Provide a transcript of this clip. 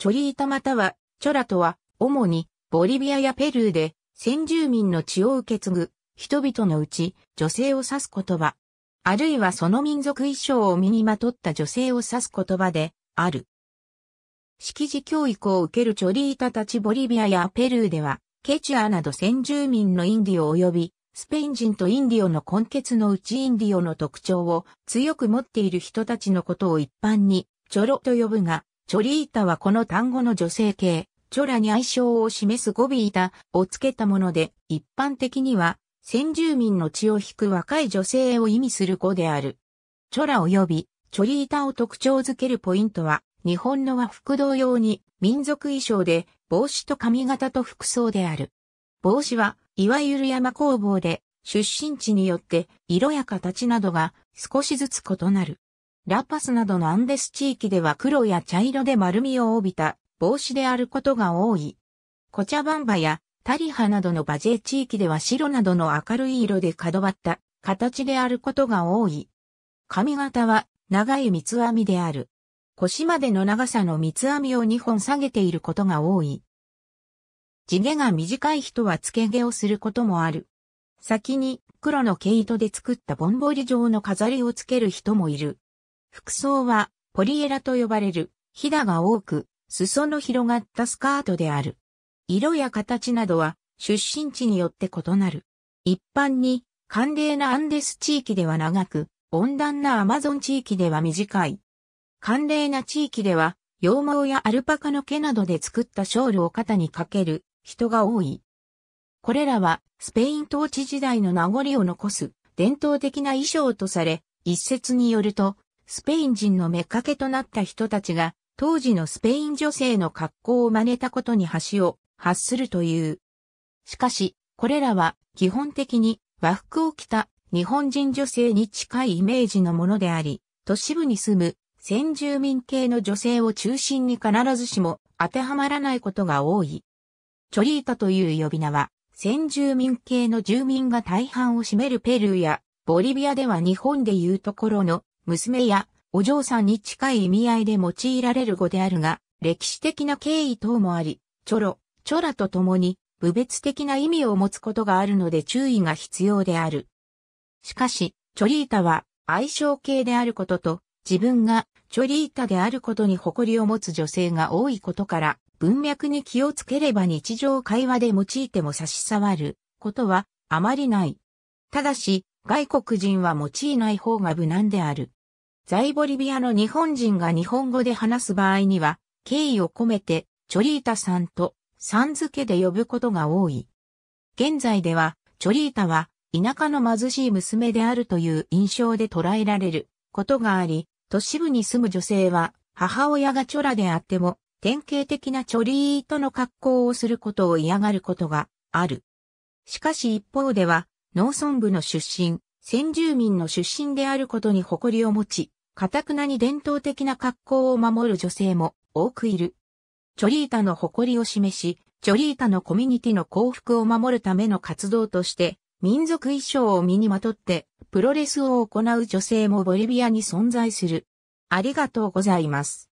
チョリータまたはチョラとは、主にボリビアやペルーで先住民の血を受け継ぐ人々のうち女性を指す言葉、あるいはその民族衣装を身にまとった女性を指す言葉である。識字教育を受けるチョリータたちボリビアやペルーでは、ケチアなど先住民のインディオ及びスペイン人とインディオの根血のうちインディオの特徴を強く持っている人たちのことを一般にチョロと呼ぶが、チョリータはこの単語の女性系、チョラに愛称を示す語尾板をつけたもので、一般的には、先住民の血を引く若い女性を意味する語である。チョラ及び、チョリータを特徴づけるポイントは、日本の和服同様に、民族衣装で、帽子と髪型と服装である。帽子は、いわゆる山工房で、出身地によって、色や形などが少しずつ異なる。ラパスなどのアンデス地域では黒や茶色で丸みを帯びた帽子であることが多い。コチャバンバやタリハなどのバジェ地域では白などの明るい色で角張った形であることが多い。髪型は長い三つ編みである。腰までの長さの三つ編みを2本下げていることが多い。地毛が短い人は付け毛をすることもある。先に黒の毛糸で作ったぼんぼり状の飾りをつける人もいる。服装はポリエラと呼ばれる、ひだが多く、裾の広がったスカートである。色や形などは出身地によって異なる。一般に寒冷なアンデス地域では長く、温暖なアマゾン地域では短い。寒冷な地域では、羊毛やアルパカの毛などで作ったショールを肩にかける人が多い。これらはスペイン統治時代の名残を残す伝統的な衣装とされ、一説によるとスペイン人の目かけとなった人たちが、当時のスペイン女性の格好を真似たことに橋を発するという。しかし、これらは基本的に和服を着た日本人女性に近いイメージのものであり、都市部に住む先住民系の女性を中心に必ずしも当てはまらないことが多い。チョリータという呼び名は、先住民系の住民が大半を占めるペルーや、ボリビアでは日本でいうところの娘やお嬢さんに近い意味合いで用いられる語であるが、歴史的な経緯等もあり、チョロ、チョラとともに、部別的な意味を持つことがあるので注意が必要である。しかし、チョリータは愛称系であることと、自分がチョリータであることに誇りを持つ女性が多いことから、文脈に気をつければ日常会話で用いても差し障ることはあまりない。ただし、外国人は用いない方が無難である。在ボリビアの日本人が日本語で話す場合には、敬意を込めて、チョリータさんと、さん付けで呼ぶことが多い。現在では、チョリータは、田舎の貧しい娘であるという印象で捉えられることがあり、都市部に住む女性は、母親がチョラであっても、典型的なチョリートの格好をすることを嫌がることがある。しかし一方では、農村部の出身、先住民の出身であることに誇りを持ち、かたくなに伝統的な格好を守る女性も多くいる。チョリータの誇りを示し、チョリータのコミュニティの幸福を守るための活動として、民族衣装を身にまとって、プロレスを行う女性もボリビアに存在する。ありがとうございます。